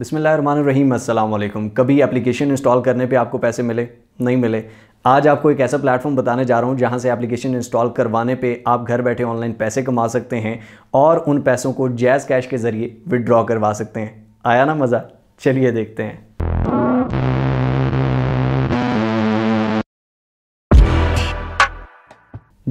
बिसमीम अल्लाम कभी एप्लीकेशन इंस्टॉल करने पे आपको पैसे मिले नहीं मिले आज आपको एक ऐसा प्लेटफॉर्म बताने जा रहा हूँ जहाँ से एप्लीकेशन इंस्टॉल करवाने पे आप घर बैठे ऑनलाइन पैसे कमा सकते हैं और उन पैसों को जैज़ कैश के ज़रिए विड्रॉ करवा सकते हैं आया ना मज़ा चलिए देखते हैं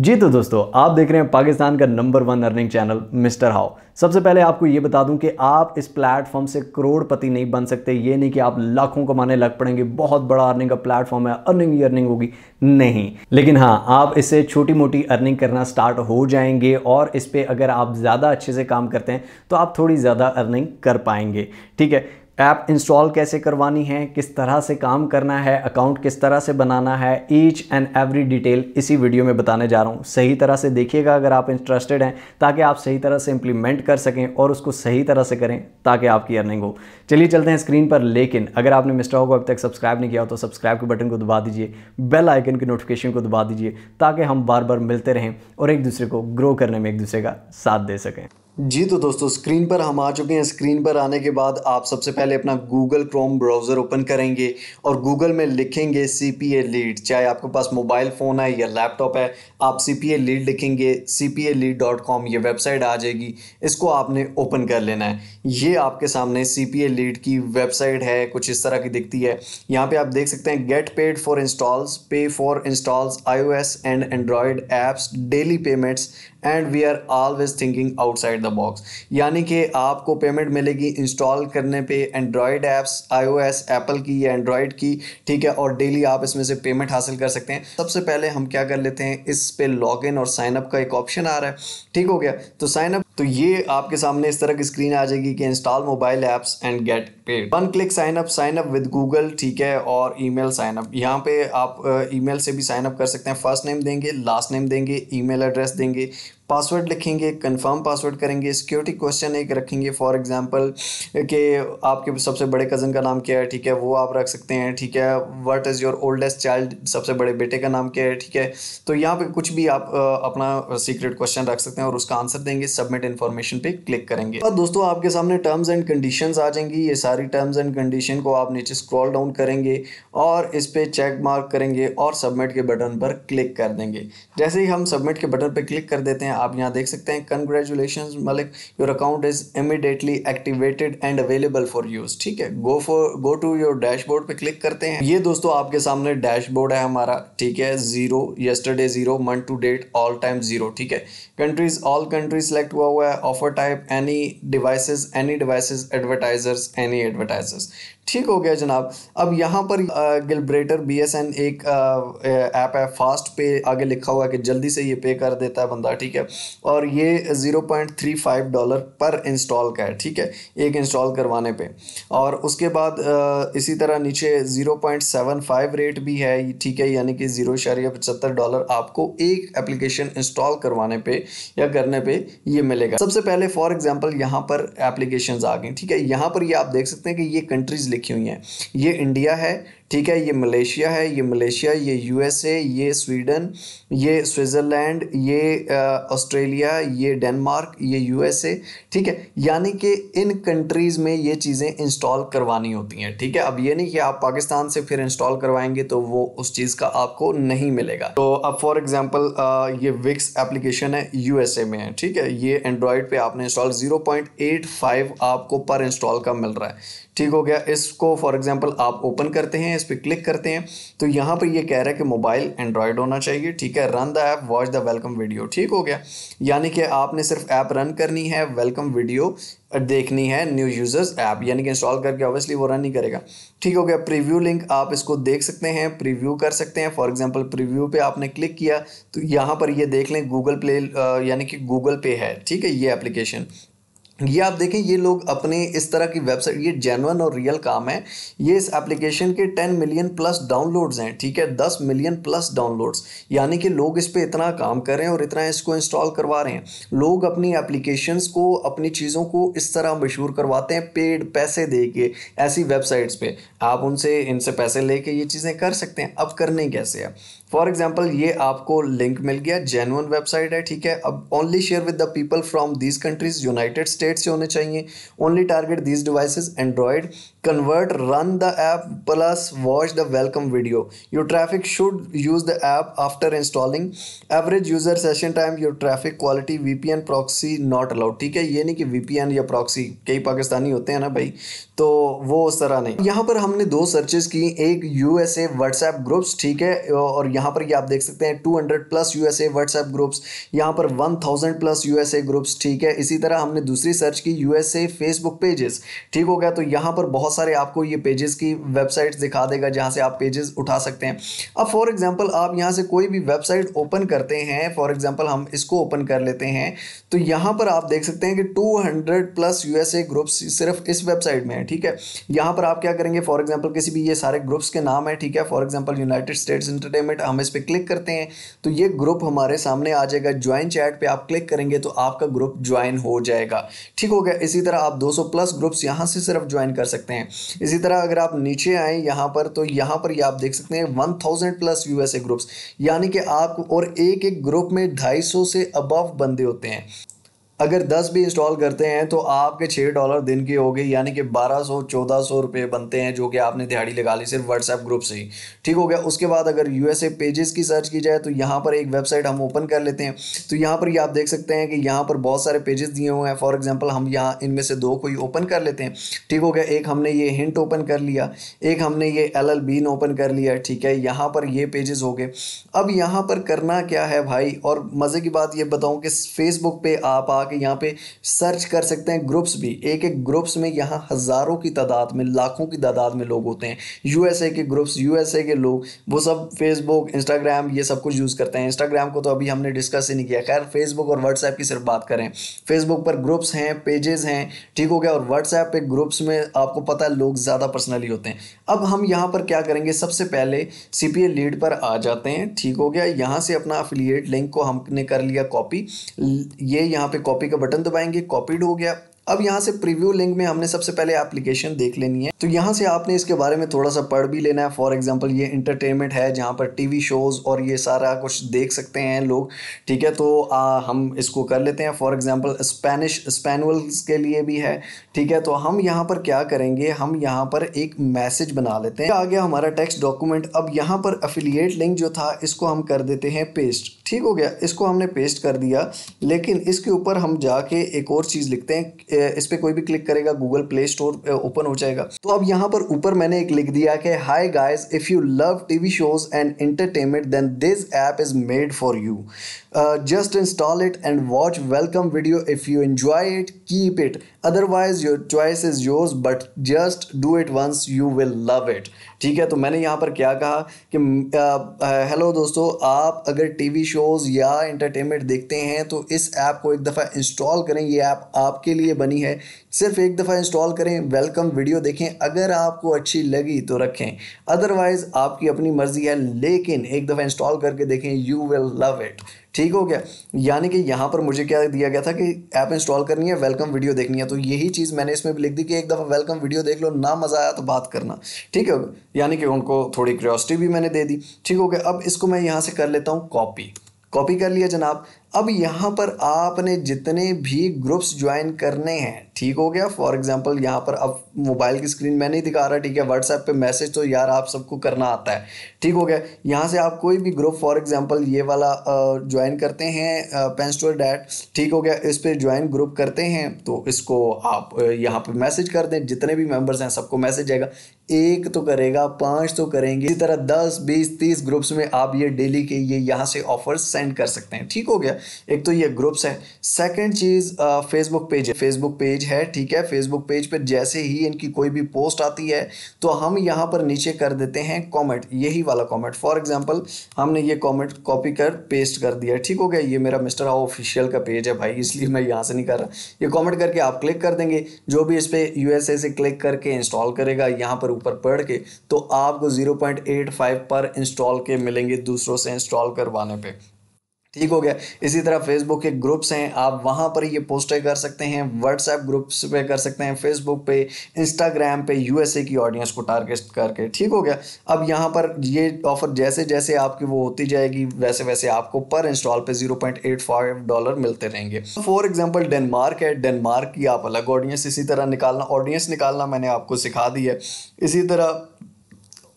जी तो दोस्तों आप देख रहे हैं पाकिस्तान का number one earning channel mister how सबसे पहले आपको ये बता दूं कि आप इस प्लेटफॉर्म से करोड़पति नहीं बन सकते ये नहीं कि आप लाखों कमाने लग पड़ेंगे बहुत बड़ा अर्निंग का प्लेटफॉर्म है अर्निंग ही अर्निंग होगी नहीं लेकिन हाँ आप इससे छोटी मोटी अर्निंग करना स्टार्ट हो जाएंगे और इस पर अगर आप ज़्यादा अच्छे से काम करते हैं तो आप थोड़ी ज़्यादा अर्निंग कर पाएंगे ठीक है ऐप इंस्टॉल कैसे करवानी है किस तरह से काम करना है अकाउंट किस तरह से बनाना है ईच एंड एवरी डिटेल इसी वीडियो में बताने जा रहा हूँ सही तरह से देखिएगा अगर आप इंटरेस्टेड हैं ताकि आप सही तरह से इंप्लीमेंट कर सकें और उसको सही तरह से करें ताकि आपकी अर्निंग हो चलिए चलते हैं स्क्रीन पर लेकिन अगर आपने मिस्टर को अब तक सब्सक्राइब नहीं किया हो तो सब्सक्राइब के बटन को दबा दीजिए बेल आइकन की नोटिफिकेशन को दबा दीजिए ताकि हम बार बार मिलते रहें और एक दूसरे को ग्रो करने में एक दूसरे का साथ दे सकें जी तो दोस्तों स्क्रीन पर हम आ चुके हैं स्क्रीन पर आने के बाद आप सबसे पहले अपना गूगल क्रोम ब्राउज़र ओपन करेंगे और गूगल में लिखेंगे सी पी ए लीड चाहे आपके पास मोबाइल फ़ोन है या लैपटॉप है आप सी पी ए लीड लिखेंगे C P A lead dot com ये वेबसाइट आ जाएगी इसको आपने ओपन कर लेना है ये आपके सामने सी पी ए लीड की वेबसाइट है कुछ इस तरह की दिखती है यहाँ पर आप देख सकते हैं get paid for installs pay for installs I O S and android apps daily payments and we are always thinking outside the box यानी कि आपको पेमेंट मिलेगी इंस्टॉल करने पे एंड्रॉयड ऐप्स आईओएस एप्पल की या एंड्रॉयड की ठीक है और डेली आप इसमें से पेमेंट हासिल कर सकते हैं सबसे पहले हम क्या कर लेते हैं इस पे लॉगिन और साइनअप का एक ऑप्शन आ रहा है ठीक हो गया तो साइनअप तो ये आपके सामने इस तरह की स्क्रीन आ जाएगी कि install mobile apps and get paid one click sign up sign up with Google ठीक है और ईमेल साइन अप यहाँ पे आप ईमेल से भी साइन अप कर सकते हैं फर्स्ट नेम देंगे लास्ट नेम देंगे ईमेल एड्रेस देंगे पासवर्ड लिखेंगे कंफर्म पासवर्ड करेंगे सिक्योरिटी क्वेश्चन एक रखेंगे फॉर एग्जांपल कि आपके सबसे बड़े कज़न का नाम क्या है ठीक है वो आप रख सकते हैं ठीक है what is your oldest child सबसे बड़े बेटे का नाम क्या है ठीक है तो यहाँ पे कुछ भी आप अपना सीक्रेट क्वेश्चन रख सकते हैं और उसका आंसर देंगे सबमिट इन्फॉर्मेशन पर क्लिक करेंगे और दोस्तों आपके सामने टर्म्स एंड कंडीशन आ जाएंगी ये सारी टर्म्स एंड कंडीशन को आप नीचे स्क्रॉल डाउन करेंगे और इस पर चेक मार्क करेंगे और सबमिट के बटन पर क्लिक कर देंगे जैसे ही हम सबमिट के बटन पर क्लिक कर देते हैं आप यहाँ देख सकते हैं congratulation Malik your account is immediately activated and available for use ठीक है go for go to your dashboard पे क्लिक करते हैं ये दोस्तों आपके सामने डैशबोर्ड है हमारा ठीक है zero yesterday zero month to date all time zero ठीक है कंट्रीज ऑल कंट्रीज सेलेक्ट हुआ हुआ है offer type any devices any devices advertisers any advertisers ठीक हो गया जनाब अब यहाँ पर गिलब्रेटर बी एस एन एक ऐप है फास्ट पे आगे लिखा हुआ है कि जल्दी से ये पे कर देता है बंदा ठीक है और ये zero point three five dollar पर इंस्टॉल का है ठीक है एक इंस्टॉल करवाने पे और उसके बाद आ, इसी तरह नीचे zero point seven five rate भी है ठीक है यानी कि ज़ीरो इशारिया पचहत्तर डॉलर आपको एक एप्लीकेशन इंस्टॉल करवाने पर या करने पर यह मिलेगा सबसे पहले फॉर एग्ज़ाम्पल यहाँ पर एप्लीकेशन आ गई ठीक है यहाँ पर ये आप देख सकते हैं कि ये कंट्रीज़ लिखी हुई हैं ये इंडिया है ठीक है ये मलेशिया है ये मलेशिया ये यूएसए ये स्वीडन ये स्विट्ज़रलैंड ये ऑस्ट्रेलिया ये डेनमार्क ये यूएसए ठीक है यानी कि इन कंट्रीज़ में ये चीज़ें इंस्टॉल करवानी होती हैं ठीक है अब ये नहीं कि आप पाकिस्तान से फिर इंस्टॉल करवाएंगे तो वो उस चीज़ का आपको नहीं मिलेगा तो अब फॉर एग्ज़ाम्पल ये विक्स एप्लीकेशन है यूएसए में है ठीक है ये एंड्रॉयड पर आपने install zero point eight five आपको पर इंस्टॉल का मिल रहा है ठीक हो गया इसको फॉर एग्जांपल आप ओपन करते हैं इस पर क्लिक करते हैं तो यहाँ पर ये कह रहा है कि मोबाइल एंड्रॉयड होना चाहिए ठीक है run the app watch the welcome video ठीक हो गया यानी कि आपने सिर्फ ऐप रन करनी है वेलकम वीडियो देखनी है न्यू यूजर्स ऐप यानी कि इंस्टॉल करके ऑब्वियसली वो रन नहीं करेगा ठीक हो गया प्रीव्यू लिंक आप इसको देख सकते हैं प्रीव्यू कर सकते हैं फॉर एग्जांपल प्रीव्यू पे आपने क्लिक किया तो यहाँ पर ये देख लें गूगल प्ले यानी कि गूगल पे है ठीक है ये एप्लीकेशन ये आप देखें ये लोग अपने इस तरह की वेबसाइट ये जेनवन और रियल काम है ये इस एप्लीकेशन के 10 मिलियन प्लस डाउनलोड्स हैं ठीक है 10 मिलियन प्लस डाउनलोड्स यानी कि लोग इस पर इतना काम कर रहे हैं और इतना इसको इंस्टॉल करवा रहे हैं लोग अपनी एप्लीकेशंस को अपनी चीज़ों को इस तरह मशहूर करवाते हैं पेड पैसे दे के ऐसी वेबसाइट्स पर आप उनसे इनसे पैसे ले ये चीज़ें कर सकते हैं अब करने कैसे है फॉर एग्जाम्पल ये आपको लिंक मिल गया जेनुअन वेबसाइट है ठीक है अब only share with the people from these countries United States से होने चाहिए only target these devices android convert run the app plus watch the welcome video your traffic should use the app after installing average user session time your traffic quality V P N proxy not allowed ठीक है ये नहीं कि V P N या proxy कई पाकिस्तानी होते हैं ना भाई तो वो उस तरह नहीं यहाँ पर हमने दो सर्चेज की एक U S A WhatsApp groups ठीक है और यहाँ पर ये आप देख सकते हैं 200 प्लस यूएसए व्हाट्सएप ग्रुप्स यहाँ पर 1000 प्लस यूएसए ग्रुप्स ठीक है इसी तरह हमने दूसरी सर्च की यूएसए फेसबुक पेजेस ठीक हो गया तो यहाँ पर बहुत सारे आपको ये पेजेस की वेबसाइट्स दिखा देगा जहाँ से आप पेजेस उठा सकते हैं अब फॉर एग्जाम्पल आप यहाँ से कोई भी वेबसाइट ओपन करते हैं फॉर एग्जाम्पल हम इसको ओपन कर लेते हैं तो यहाँ पर आप देख सकते हैं कि 200 प्लस यूएसए ग्रुप्स सिर्फ इस वेबसाइट में है ठीक है यहाँ पर आप क्या करेंगे फॉर एग्जाम्पल किसी भी ये सारे ग्रुप्स के नाम है ठीक है for example United States entertainment हम इस पर क्लिक करते हैं तो ये ग्रुप हमारे सामने आ जाएगा ज्वाइन चैट पे आप क्लिक करेंगे तो आपका ग्रुप ज्वाइन हो जाएगा ठीक हो गया इसी तरह आप 200 प्लस ग्रुप्स यहाँ से सिर्फ ज्वाइन कर सकते हैं इसी तरह अगर आप नीचे आए यहाँ पर तो यहाँ पर ये आप देख सकते हैं वन प्लस यूएसए ग्रुप्स यानी कि आप और एक एक ग्रुप में ढाई से अबव बंदे होते हैं अगर 10 भी इंस्टॉल करते हैं तो आपके छः डॉलर दिन की हो गई यानी कि 1200 1400 रुपए बनते हैं जो कि आपने दिहाड़ी लगा ली सिर्फ व्हाट्सएप ग्रुप से ही ठीक हो गया उसके बाद अगर यूएसए पेजेस की सर्च की जाए तो यहाँ पर एक वेबसाइट हम ओपन कर लेते हैं तो यहाँ पर ये आप देख सकते हैं कि यहाँ पर बहुत सारे पेजेस दिए हुए हैं फॉर एग्जाम्पल हम यहाँ इनमें से दो कोई ओपन कर लेते हैं ठीक हो गया एक हमने ये हिंट ओपन कर लिया एक हमने ये एल एल बीन ओपन कर लिया ठीक है यहाँ पर ये पेजेस हो गए अब यहाँ पर करना क्या है भाई और मज़े की बात ये बताऊँ कि फेसबुक पर आप आ आके यहाँ पे सर्च कर सकते हैं ग्रुप्स भी एक एक ग्रुप्स में यहाँ हज़ारों की तादाद में लाखों की तादाद में लोग होते हैं यूएसए के ग्रुप्स यूएसए के लोग वो सब फेसबुक इंस्टाग्राम ये सब कुछ यूज़ करते हैं इंस्टाग्राम को तो अभी हमने डिस्कस ही नहीं किया खैर फेसबुक और व्हाट्सएप की सिर्फ बात करें फेसबुक पर ग्रुप्स हैं पेजेस हैं ठीक हो गया और व्हाट्सएप पे ग्रुप्स में आपको पता है लोग ज़्यादा पर्सनली होते हैं अब हम यहाँ पर क्या करेंगे सबसे पहले सी लीड पर आ जाते हैं ठीक हो गया यहाँ से अपना अफिलिएट लिंक को हमने कर लिया कॉपी ये यहाँ पे कॉपी कॉपी का बटन दबाएंगे कॉपीड हो गया अब यहाँ से प्रीव्यू लिंक में हमने सबसे पहले एप्लीकेशन देख लेनी है तो यहाँ से आपने इसके बारे में थोड़ा सा पढ़ भी लेना है फॉर एग्जांपल ये इंटरटेनमेंट है जहाँ पर टीवी शोज़ और ये सारा कुछ देख सकते हैं लोग ठीक है तो आ, हम इसको कर लेते हैं फॉर एग्जांपल स्पेनिश स्पेनवल्स के लिए भी है ठीक है तो हम यहाँ पर क्या करेंगे हम यहाँ पर एक मैसेज बना लेते हैं आ गया हमारा टेक्स्ट डॉक्यूमेंट अब यहाँ पर अफिलियट लिंक जो था इसको हम कर देते हैं पेस्ट ठीक हो गया इसको हमने पेस्ट कर दिया लेकिन इसके ऊपर हम जाके एक और चीज़ लिखते हैं इस पर कोई भी क्लिक करेगा गूगल प्ले स्टोर ओपन हो जाएगा तो अब यहाँ पर ऊपर मैंने एक लिख दिया कि hi guys if you love TV shows and entertainment then this app is made for you just install it and watch welcome video if you enjoy it keep it otherwise your choice is yours but just do it once you will love it ठीक है तो मैंने यहाँ पर क्या कहा कि hello uh, uh, दोस्तों आप अगर टीवी शोज़ या इंटरटेनमेंट देखते हैं तो इस ऐप को एक दफ़ा इंस्टॉल करें ये ऐप आप आपके लिए बनी है सिर्फ एक दफ़ा इंस्टॉल करें वेलकम वीडियो देखें अगर आपको अच्छी लगी तो रखें अदरवाइज़ आपकी अपनी मर्ज़ी है लेकिन एक दफ़ा इंस्टॉल करके देखें यू विल लव इट ठीक हो गया यानी कि यहाँ पर मुझे क्या दिया गया था कि ऐप इंस्टॉल करनी है वेलकम वीडियो देखनी है तो यही चीज़ मैंने इसमें भी लिख दी कि एक दफ़ा वेलकम वीडियो देख लो ना मज़ा आया तो बात करना ठीक है यानी कि उनको थोड़ी क्रियोसिटी भी मैंने दे दी ठीक हो गया अब इसको मैं यहाँ से कर लेता हूँ कॉपी कॉपी कर लिया जनाब अब यहाँ पर आपने जितने भी ग्रुप्स ज्वाइन करने हैं ठीक हो गया फॉर एग्जाम्पल यहाँ पर अब मोबाइल की स्क्रीन में नहीं दिखा रहा ठीक है व्हाट्सएप पे मैसेज तो यार आप सबको करना आता है ठीक हो गया यहाँ से आप कोई भी ग्रुप फॉर एग्जाम्पल ये वाला ज्वाइन करते हैं पेंस्टोर डैट ठीक हो गया इस पर ज्वाइन ग्रुप करते हैं तो इसको आप यहाँ पर मैसेज कर दें जितने भी मेम्बर्स हैं सबको मैसेज आएगा एक तो करेगा पाँच तो करेंगे इसी तरह दस बीस तीस ग्रुप्स में आप ये डेली के ये यहाँ से ऑफर्स सेंड कर सकते हैं ठीक हो गया एक तो ये ग्रुप्स हैं सेकंड चीज़ फेसबुक uh, पेज है फेसबुक पेज है ठीक है फेसबुक पेज पर जैसे ही इनकी कोई भी पोस्ट आती है तो हम यहाँ पर नीचे कर देते हैं कॉमेंट यही वाला कॉमेंट फॉर एग्जाम्पल हमने ये कॉमेंट कॉपी कर पेस्ट कर दिया ठीक हो गया ये मेरा मिस्टर आओ ऑफिशियल का पेज है भाई इसलिए मैं यहाँ से नहीं कर रहा ये कॉमेंट करके आप क्लिक कर देंगे जो भी इस पर यू से क्लिक करके इंस्टॉल करेगा यहाँ पर ऊपर पढ़ के तो आपको 0.85 पर इंस्टॉल के मिलेंगे दूसरों से इंस्टॉल करवाने पे ठीक हो गया इसी तरह फेसबुक के ग्रुप्स हैं आप वहाँ पर ये पोस्टें कर सकते हैं व्हाट्सएप ग्रुप्स पे कर सकते हैं फेसबुक पे इंस्टाग्राम पे यूएसए की ऑडियंस को टारगेट करके ठीक हो गया अब यहाँ पर ये ऑफ़र जैसे जैसे आपकी वो होती जाएगी वैसे वैसे आपको पर इंस्टॉल पे zero point eight five dollar मिलते रहेंगे फॉर एग्जाम्पल डेनमार्क है डेनमार्क की आप अलग ऑडियंस इसी तरह निकालना ऑडियंस निकालना मैंने आपको सिखा दी है इसी तरह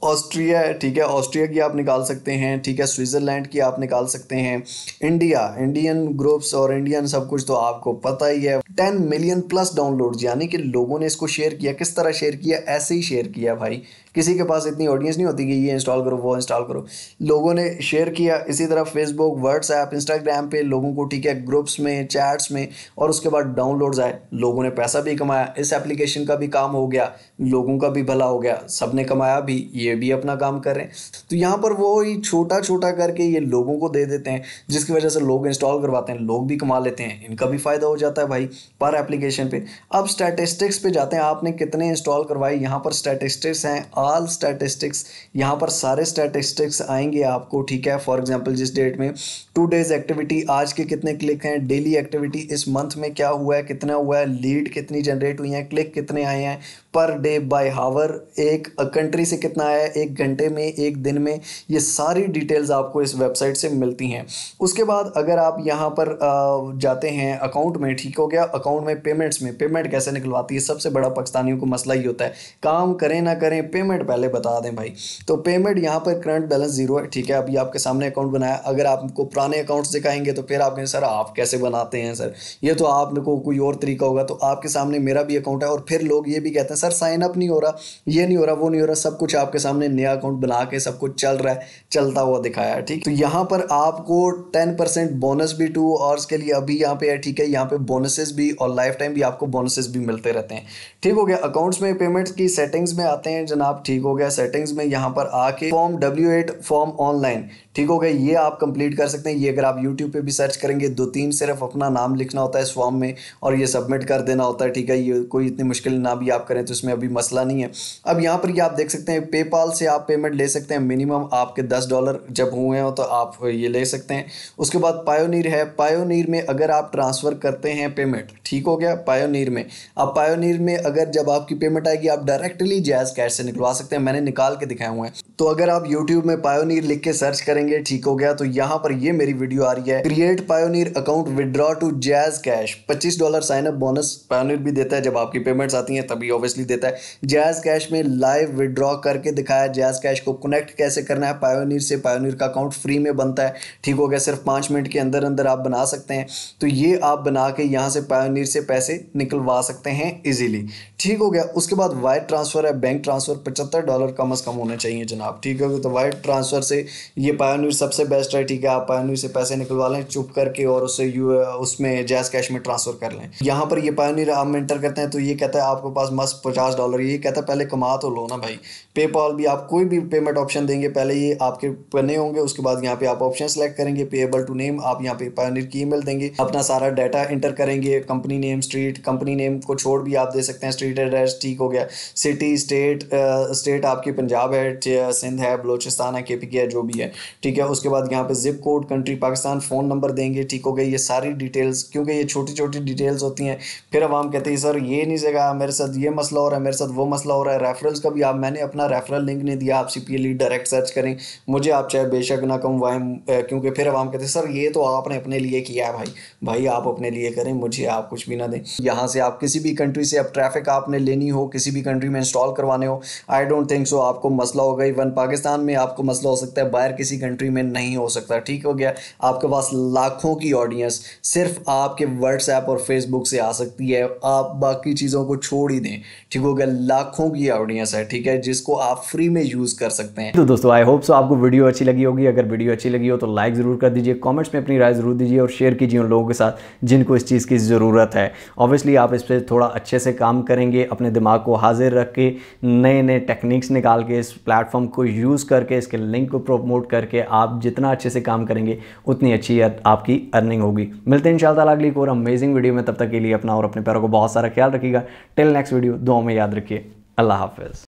ऑस्ट्रिया ठीक है ऑस्ट्रिया की आप निकाल सकते हैं ठीक है स्विट्ज़रलैंड की आप निकाल सकते हैं इंडिया इंडियन ग्रुप्स और इंडियन सब कुछ तो आपको पता ही है टेन मिलियन प्लस डाउनलोड यानी कि लोगों ने इसको शेयर किया किस तरह शेयर किया ऐसे ही शेयर किया भाई किसी के पास इतनी ऑडियंस नहीं होती कि ये इंस्टॉल करो वो इंस्टॉल करो लोगों ने शेयर किया इसी तरह फेसबुक व्हाट्सएप इंस्टाग्राम पे लोगों को ठीक है ग्रुप्स में चैट्स में और उसके बाद डाउनलोड्स आए लोगों ने पैसा भी कमाया इस एप्लीकेशन का भी काम हो गया लोगों का भी भला हो गया सब ने कमाया भी ये भी अपना काम कर रहे हैं तो यहाँ पर वो ही छोटा छोटा करके ये लोगों को दे देते हैं जिसकी वजह से लोग इंस्टॉल करवाते हैं लोग भी कमा लेते हैं इनका भी फ़ायदा हो जाता है भाई पर एप्लीकेशन पर अब स्टैटिस्टिक्स पर जाते हैं आपने कितने इंस्टॉल करवाए यहाँ पर स्टैटिस्टिक्स हैं ऑल स्टैटिस्टिक्स यहाँ पर सारे स्टैटिस्टिक्स आएंगे आपको ठीक है फॉर एग्जाम्पल जिस डेट में टू डेज एक्टिविटी आज के कितने क्लिक हैं डेली एक्टिविटी इस मंथ में क्या हुआ है कितना हुआ है लीड कितनी जनरेट हुई हैं क्लिक कितने आए हैं पर डे बाय हावर एक कंट्री से कितना आया एक घंटे में एक दिन में ये सारी डिटेल्स आपको इस वेबसाइट से मिलती हैं उसके बाद अगर आप यहाँ पर जाते हैं अकाउंट में ठीक हो गया अकाउंट में पेमेंट्स में पेमेंट कैसे निकलवाती है सबसे बड़ा पाकिस्तानियों को मसला ही होता है काम करें ना करें पेमेंट पेमेंट पहले बता दें भाई तो पेमेंट यहाँ पर करंट बैलेंस जीरो है ठीक है अभी आपके सामने अकाउंट बनाया अगर आपको पुराने अकाउंट दिखाएंगे तो फिर आप कहें सर आप कैसे बनाते हैं सर ये तो आप लोगों को कोई और तरीका होगा तो आपके सामने मेरा भी अकाउंट है और फिर लोग ये भी कहते हैं सर साइन अप नहीं हो रहा ये नहीं हो रहा वो नहीं हो रहा सब कुछ आपके सामने नया अकाउंट बना के सब कुछ चल रहा है चलता हुआ दिखाया है ठीक तो यहाँ पर आपको टेन परसेंट बोनस भी टू आवर्स के लिए अभी यहाँ पे है ठीक है यहाँ पे बोनसेस भी और लाइफ टाइम भी आपको बोनसेस भी मिलते रहते हैं ठीक हो गया अकाउंट्स में पेमेंट्स की सेटिंग्स में आते हैं जनाब ठीक हो गया सेटिंग्स में यहाँ पर आके form W eight form online ठीक हो गया ये आप कंप्लीट कर सकते हैं ये अगर आप यूट्यूब पे भी सर्च करेंगे दो तीन सिर्फ अपना नाम लिखना होता है इस फॉर्म में और ये सबमिट कर देना होता है ठीक है ये कोई इतनी मुश्किल ना भी आप करें तो इसमें अभी मसला नहीं है अब यहाँ पर ये आप देख सकते हैं पेपाल से आप पेमेंट ले सकते हैं मिनिमम आपके दस डॉलर जब हुए हो तो आप ये ले सकते हैं उसके बाद पायोनीर है पायोनीर में अगर आप ट्रांसफ़र करते हैं पेमेंट ठीक हो गया पायोनीर में अब पायोनीर में अगर जब आपकी पेमेंट आएगी आप डायरेक्टली जैज़ कैश से निकलवा पा सकते हैं मैंने निकाल के दिखाए हुए हैं तो अगर आप यूट्यूब में पायोनीर लिख के सर्च करेंगे ठीक हो गया तो यहाँ पर ये मेरी वीडियो आ रही है create Payoneer account withdraw to JazzCash पच्चीस dollar sign up bonus Payoneer भी देता है जब आपकी पेमेंट्स आती हैं तभी ऑब्वियसली देता है जैज कैश में लाइव विदड्रॉ करके दिखाया जैज कैश को कनेक्ट कैसे करना है पायोनीर से पायोनीर का अकाउंट फ्री में बनता है ठीक हो गया सिर्फ पाँच मिनट के अंदर अंदर आप बना सकते हैं तो ये आप बना के यहाँ से पायोनीर से पैसे निकलवा सकते हैं इजीली ठीक हो गया उसके बाद वायर ट्रांसफ़र है बैंक ट्रांसफ़र पचहत्तर डॉलर कम अज़ कम होने चाहिए जनाब ठीक है तो वायर ट्रांसफ़र से ये पायोनीर सबसे बेस्ट है ठीक है आप पायोनीर से पैसे निकलवा लें चुप करके और उससे यू उसमें जैस कैश में ट्रांसफ़र कर लें यहाँ पर ये पायोनीर हम इंटर करते हैं तो ये कहता है आपके पास मस्त पचास डॉलर ये कहता है पहले कमा तो लो ना भाई पेपाल भी आप कोई भी पेमेंट ऑप्शन देंगे पहले ये आपके बने होंगे उसके बाद यहाँ पे आप ऑप्शन सेलेक्ट करेंगे पेएबल टू नेम आप यहाँ पे पायोनीर की ई देंगे अपना सारा डाटा इंटर करेंगे company name street company name को छोड़ भी आप दे सकते हैं स्ट्रीट ट्रीटेड एज ठीक हो गया सिटी स्टेट स्टेट आपकी पंजाब है सिंध है बलोचिस्तान है के पी के है जो भी है ठीक है उसके बाद यहाँ पे zip code country Pakistan phone number देंगे ठीक हो गए ये सारी डिटेल्स क्योंकि ये छोटी छोटी डिटेल्स होती हैं फिर अब कहते हैं सर ये नहीं जगह मेरे साथ ये मसला हो रहा है मेरे साथ वो मसला हो रहा है रेफरल्स का भी आप मैंने अपना रेफरल लिंक नहीं दिया आप सी पी डायरेक्ट सर्च करें मुझे आप चाहे बेशक ना कम वाइम क्योंकि फिर अब कहते हैं सर ये तो आपने अपने लिए किया है भाई भाई आप अपने लिए करें मुझे आप कुछ भी ना दें यहाँ से आप किसी भी कंट्री से अब ट्रैफिक आप आपने लेनी हो किसी भी कंट्री में इंस्टॉल करवाने हो आई डोंट थिंक सो आपको मसला होगा इवन पाकिस्तान में आपको मसला हो सकता है बाहर किसी कंट्री में नहीं हो सकता ठीक हो गया आपके पास लाखों की ऑडियंस सिर्फ आपके व्हाट्सएप और फेसबुक से आ सकती है आप बाकी चीज़ों को छोड़ ही दें ठीक हो गया लाखों की ऑडियंस है ठीक है जिसको आप फ्री में यूज़ कर सकते हैं तो दोस्तों आई होप सो आपको वीडियो अच्छी लगी होगी अगर वीडियो अच्छी लगी हो तो लाइक ज़रूर कर दीजिए कॉमेंट्स में अपनी राय ज़रूर दीजिए और शेयर कीजिए उन लोगों के साथ जिनको इस चीज़ की ज़रूरत है ऑब्वियसली आप इस पर थोड़ा अच्छे से काम करेंगे करेंगे अपने दिमाग को हाजिर रख के नए नए टेक्निक्स निकाल के इस प्लेटफॉर्म को यूज़ करके इसके लिंक को प्रोमोट करके आप जितना अच्छे से काम करेंगे उतनी अच्छी आपकी अर्निंग होगी मिलते हैं इन अगली एक और अमेजिंग वीडियो में तब तक के लिए अपना और अपने पैरों को बहुत सारा ख्याल रखिएगा टिल नेक्स्ट वीडियो दो में याद रखिए अल्लाह हाफिज़